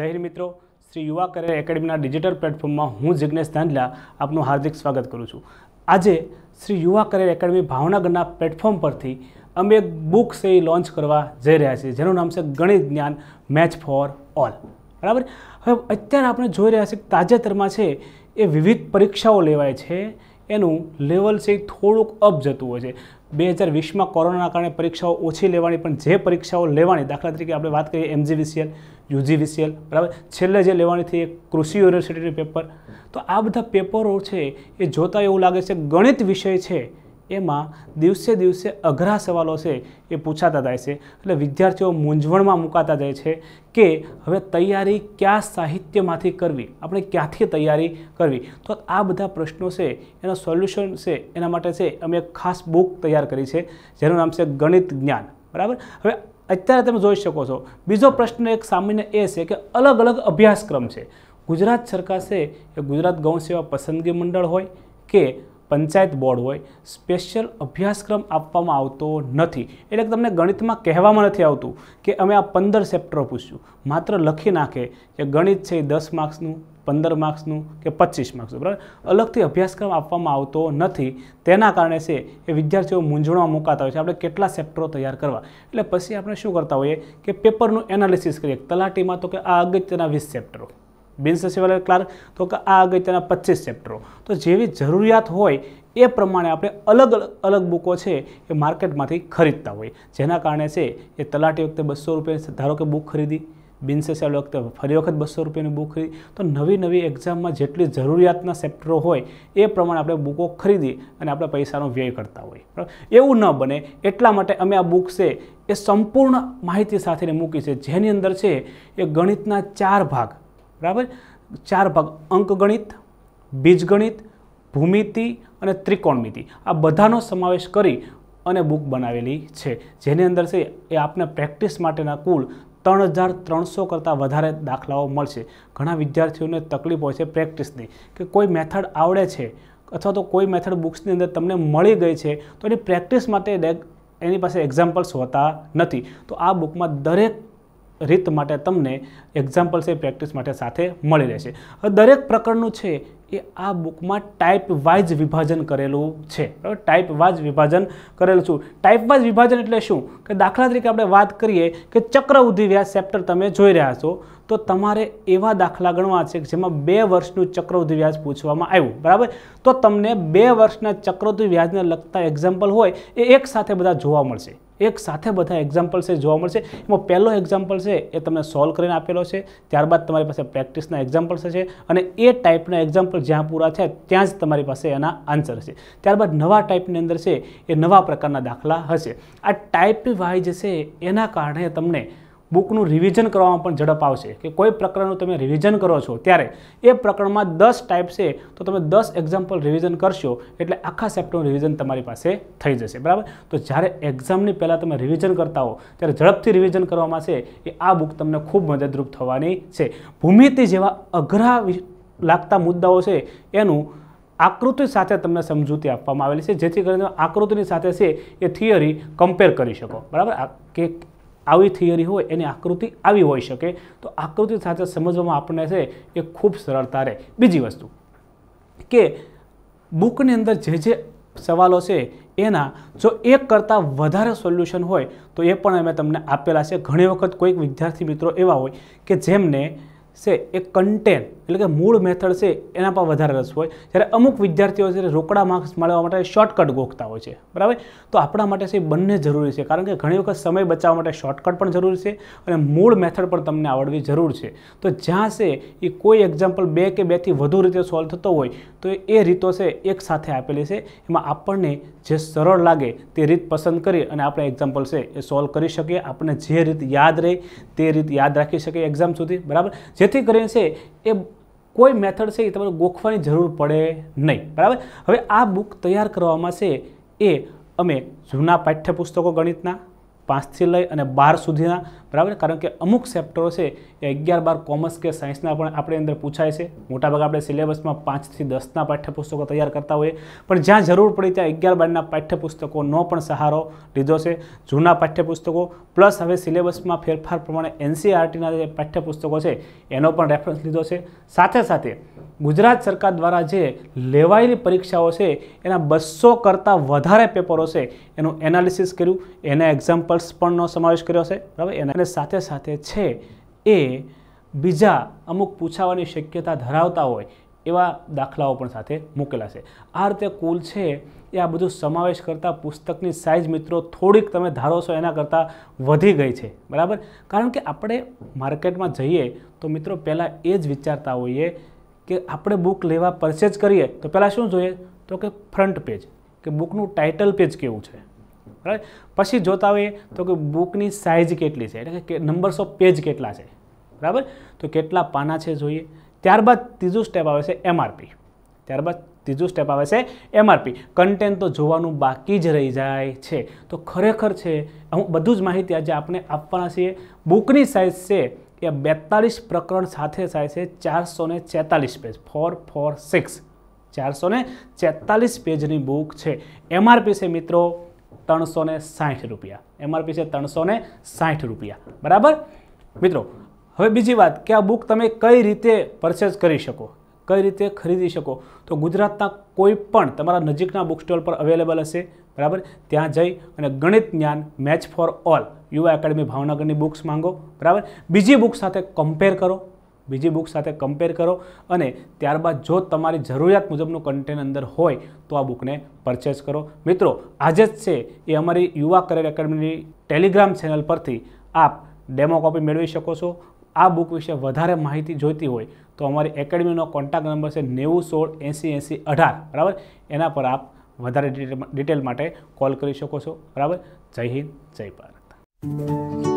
જાહેર મિત્રો શ્રી યુવા કરિયર એકેડમીના ડિજિટલ પ્લેટફોર્મમાં હું જિજ્ઞેશ ધાંધલા આપનું હાર્દિક સ્વાગત કરું છું આજે શ્રી યુવા કરિયર એકેડમી ભાવનગરના પ્લેટફોર્મ પરથી અમે એક બુક છે લોન્ચ કરવા જઈ રહ્યા છીએ જેનું નામ છે ગણિત જ્ઞાન મેચ ફોર ઓલ બરાબર હવે અત્યારે આપણે જોઈ રહ્યા છીએ તાજેતરમાં છે એ વિવિધ પરીક્ષાઓ લેવાય છે એનું લેવલ છે થોડુંક અપ જતું હોય છે બે હજાર વીસમાં કોરોનાના કારણે પરીક્ષાઓ ઓછી લેવાની પણ જે પરીક્ષાઓ લેવાની દાખલા તરીકે આપણે વાત કરીએ એમજીવીસીએલ યુજીવીસીએલ બરાબર છેલ્લે જે લેવાની થઈ એ કૃષિ યુનિવર્સિટીનું પેપર તો આ બધા પેપરો છે એ જોતાં એવું લાગે છે ગણિત વિષય છે એમાં દિવસે દિવસે અઘરા સવાલો છે એ પૂછાતા જાય છે એટલે વિદ્યાર્થીઓ મૂંઝવણમાં મુકાતા જાય છે કે હવે તૈયારી કયા સાહિત્યમાંથી કરવી આપણે ક્યાંથી તૈયારી કરવી તો આ બધા પ્રશ્નો છે એનો સોલ્યુશન છે એના માટે છે અમે એક ખાસ બુક તૈયાર કરી છે જેનું નામ છે ગણિત જ્ઞાન બરાબર હવે અત્યારે તમે જોઈ શકો છો બીજો પ્રશ્ન એક સામાન્ય એ છે કે અલગ અલગ અભ્યાસક્રમ છે ગુજરાત સરકાર છે એ ગુજરાત ગૌણ સેવા પસંદગી મંડળ હોય કે પંચાયત બોર્ડ હોય સ્પેશિયલ અભ્યાસક્રમ આપવામાં આવતો નથી એટલે તમને ગણિતમાં કહેવામાં નથી આવતું કે અમે આ પંદર ચેપ્ટરો પૂછ્યું માત્ર લખી નાખે કે ગણિત છે એ દસ માર્ક્સનું પંદર માર્ક્સનું કે પચીસ માર્ક્સનું બરાબર અલગથી અભ્યાસક્રમ આપવામાં આવતો નથી તેના કારણે છે એ વિદ્યાર્થીઓ મૂંઝવણમાં મુકાતા હોય છે આપણે કેટલા ચેપ્ટરો તૈયાર કરવા એટલે પછી આપણે શું કરતા હોઈએ કે પેપરનું એનાલિસિસ કરીએ તલાટીમાં તો કે આ અગત્યના વીસ ચેપ્ટરો બિન સચિવાલય ક્લાર્ક તો કે આ અગત્યના પચીસ ચેપ્ટરો તો જેવી જરૂરિયાત હોય એ પ્રમાણે આપણે અલગ અલગ બુકો છે એ માર્કેટમાંથી ખરીદતા હોય જેના કારણે છે એ તલાટી વખતે બસો રૂપિયા ધારો કે બુક ખરીદી બિનસેસાલ વખતે ફરી વખત બસો રૂપિયાની બુક ખરીદી તો નવી નવી એક્ઝામમાં જેટલી જરૂરિયાતના સેપ્ટરો હોય એ પ્રમાણે આપણે બુકો ખરીદી અને આપણે પૈસાનો વ્યય કરતા હોય એવું ન બને એટલા માટે અમે આ બુક છે એ સંપૂર્ણ માહિતી સાથેને મૂકી છે જેની અંદર છે એ ગણિતના ચાર ભાગ બરાબર ચાર ભાગ અંકગણિત બીજગણિત ભૂમિતિ અને ત્રિકોણમિતિ આ બધાનો સમાવેશ કરી અને બુક બનાવેલી છે જેની અંદર છે એ આપને પ્રેક્ટિસ માટેના કુલ ત્રણ હજાર ત્રણસો કરતાં વધારે દાખલાઓ મળશે ઘણા વિદ્યાર્થીઓને તકલીફ હોય છે પ્રેક્ટિસની કે કોઈ મેથડ આવડે છે અથવા તો કોઈ મેથડ બુક્સની અંદર તમને મળી ગઈ છે તો એની પ્રેક્ટિસ માટે એની પાસે એક્ઝામ્પલ્સ હોતા નથી તો આ બુકમાં દરેક રીત માટે તમને એક્ઝામ્પલ્સ એ પ્રેક્ટિસ માટે સાથે મળી રહેશે દરેક પ્રકરણનું છે એ આ બુકમાં ટાઈપ વાઇઝ વિભાજન કરેલું છે બરાબર ટાઈપ વાઇઝ વિભાજન કરેલું છું ટાઈપ વાઇઝ વિભાજન એટલે શું કે દાખલા તરીકે આપણે વાત કરીએ કે ચક્રવૃદ્ધિ વ્યાસ ચેપ્ટર તમે જોઈ રહ્યા છો તો તમારે એવા દાખલા ગણવા છે કે જેમાં બે વર્ષનું ચક્રવૃદ્ધિ વ્યાસ પૂછવામાં આવ્યું બરાબર તો તમને બે વર્ષના ચક્રવૃદ્ધિ વ્યાજને લગતા એક્ઝામ્પલ હોય એ એક સાથે બધા જોવા મળશે એક સાથે બધા એક્ઝામ્પલ છે જોવા મળશે એમાં પહેલો એક્ઝામ્પલ છે એ તમને સોલ્વ કરીને આપેલો છે ત્યારબાદ તમારી પાસે પ્રેક્ટિસના એક્ઝામ્પલ્સ છે અને એ ટાઈપના એક્ઝામ્પલ જ્યાં પૂરા થયા ત્યાં જ તમારી પાસે એના આન્સર હશે ત્યારબાદ નવા ટાઈપની અંદર છે એ નવા પ્રકારના દાખલા હશે આ ટાઈપ વાઇઝ છે એના કારણે તમને બુકનું રિવિઝન કરવામાં પણ ઝડપ આવશે કે કોઈ પ્રકરણનું તમે રિવિઝન કરો છો ત્યારે એ પ્રકરણમાં દસ ટાઈપ છે તો તમે દસ એક્ઝામ્પલ રિવિઝન કરશો એટલે આખા ચેપ્ટરનું રિવિઝન તમારી પાસે થઈ જશે બરાબર તો જ્યારે એક્ઝામની પહેલાં તમે રિવિઝન કરતા હો ત્યારે ઝડપથી રિવિઝન કરવામાં છે એ આ બુક તમને ખૂબ મદદરૂપ થવાની છે ભૂમિતિ જેવા અઘરા લાગતા મુદ્દાઓ છે એનું આકૃતિ સાથે તમને સમજૂતી આપવામાં આવેલી છે જેથી કરીને આકૃતિની સાથે છે એ થિયરી કમ્પેર કરી શકો બરાબર કે આવી થિયરી હોય એની આકૃતિ આવી હોઈ શકે તો આકૃતિ સાથે સમજવામાં આપણને છે એ ખૂબ સરળતા રહે બીજી વસ્તુ કે બુકની અંદર જે જે સવાલો છે એના જો એક કરતાં વધારે સોલ્યુશન હોય તો એ પણ અમે તમને આપેલા છે ઘણી વખત કોઈક વિદ્યાર્થી મિત્રો એવા હોય કે જેમને છે એ કન્ટેન એટલે કે મૂળ મેથડ છે એના પર વધારે રસ હોય જ્યારે અમુક વિદ્યાર્થીઓ છે રોકડા માર્ક્સ મેળવવા માટે શોર્ટકટ ગોખતા હોય છે બરાબર તો આપણા માટે છે બંને જરૂરી છે કારણ કે ઘણી વખત સમય બચાવવા માટે શોર્ટકટ પણ જરૂરી છે અને મૂળ મેથડ પણ તમને આવડવી જરૂર છે તો જ્યાં છે એ કોઈ એક્ઝામ્પલ બે કે બેથી વધુ રીતે સોલ્વ થતો હોય તો એ રીતો છે એક સાથે આપેલી છે એમાં આપણને જે સરળ લાગે તે રીત પસંદ કરી અને આપણે એક્ઝામ્પલ છે એ સોલ્વ કરી શકીએ આપણને જે રીત યાદ રહે તે રીત યાદ રાખી શકીએ એક્ઝામ સુધી બરાબર જે જેથી કરીને છે એ કોઈ મેથડ છે એ તમારે ગોખવાની જરૂર પડે નહીં બરાબર હવે આ બુક તૈયાર કરવામાં છે એ અમે જૂના પાઠ્યપુસ્તકો ગણિતના પાંચથી લઈ અને બાર સુધીના બરાબર કારણ કે અમુક સેપ્ટરો છે એ અગિયાર બાર કોમર્સ કે સાયન્સના પણ આપણી અંદર પૂછાય છે મોટાભાગે આપણે સિલેબસમાં પાંચથી દસના પાઠ્યપુસ્તકો તૈયાર કરતા હોઈએ પણ જ્યાં જરૂર પડી ત્યાં અગિયાર બારના પાઠ્યપુસ્તકોનો પણ સહારો લીધો છે જૂના પાઠ્યપુસ્તકો પ્લસ હવે સિલેબસમાં ફેરફાર પ્રમાણે એનસીઆરટીના e જે પાઠ્યપુસ્તકો છે એનો પણ રેફરન્સ લીધો છે સાથે સાથે ગુજરાત સરકાર દ્વારા જે લેવાયેલી પરીક્ષાઓ છે એના બસો કરતાં વધારે પેપરો છે એનું એનાલિસિસ કર્યું એના એક્ઝામ્પલ્સ પણનો સમાવેશ કર્યો છે બરાબર એના અને સાથે સાથે છે એ બીજા અમુક પૂછાવાની શક્યતા ધરાવતા હોય એવા દાખલાઓ પણ સાથે મૂકેલા છે આ રીતે કુલ છે એ આ બધું સમાવેશ કરતાં પુસ્તકની સાઇઝ મિત્રો થોડીક તમે ધારો છો એના કરતાં વધી ગઈ છે બરાબર કારણ કે આપણે માર્કેટમાં જઈએ તો મિત્રો પહેલાં એ જ વિચારતા હોઈએ કે આપણે બુક લેવા પરચેજ કરીએ તો પહેલાં શું જોઈએ તો કે ફ્રન્ટ પેજ કે બુકનું ટાઇટલ પેજ કેવું છે બરાબર પછી જોતા હોઈએ તો કે બુકની સાઇઝ કેટલી છે એટલે કે નંબર્સ ઓફ પેજ કેટલા છે બરાબર તો કેટલા પાના છે જોઈએ ત્યારબાદ ત્રીજું સ્ટેપ આવે છે એમઆરપી ત્યારબાદ ત્રીજું સ્ટેપ આવે છે એમઆરપી કન્ટેન્ટ તો જોવાનું બાકી જ રહી જાય છે તો ખરેખર છે હું બધું જ માહિતી આજે આપણે આપવાના છીએ બુકની સાઇઝ છે એ બેતાલીસ પ્રકરણ સાથે થાય છે ચારસો ને છેતાલીસ પેજ ફોર ફોર સિક્સ ચારસો ને છેતાલીસ પેજની બુક છે એમઆરપી છે મિત્રો ત્રણસો ને સાઠ રૂપિયા એમઆરપી છે ત્રણસો ને સાઠ રૂપિયા બરાબર મિત્રો હવે બીજી વાત કે આ બુક તમે કઈ રીતે પરચેસ કરી શકો કઈ રીતે ખરીદી શકો તો ગુજરાતના કોઈ પણ તમારા નજીકના બુક સ્ટોલ પર અવેલેબલ હશે બરાબર ત્યાં જઈ અને ગણિત જ્ઞાન મેચ ફોર ઓલ યુવા એકેડમી ભાવનગરની બુક્સ માંગો બરાબર બીજી બુક સાથે કમ્પેર કરો બીજી બુક સાથે કમ્પેર કરો અને ત્યારબાદ જો તમારી જરૂરિયાત મુજબનું કન્ટેન્ટ અંદર હોય તો આ બુકને પરચેસ કરો મિત્રો આજે જ છે એ અમારી યુવા કરિયર એકેડમીની ટેલિગ્રામ ચેનલ પરથી આપ ડેમો કોપી મેળવી શકો છો આ બુક વિશે વધારે માહિતી જોઈતી હોય તો અમારી એકેડમીનો કોન્ટેક્ટ નંબર છે નેવું સોળ એંસી એંસી અઢાર બરાબર એના પર આપ વધારે ડિટેલ માટે કોલ કરી શકો છો બરાબર જય હિન્દ જય ભારત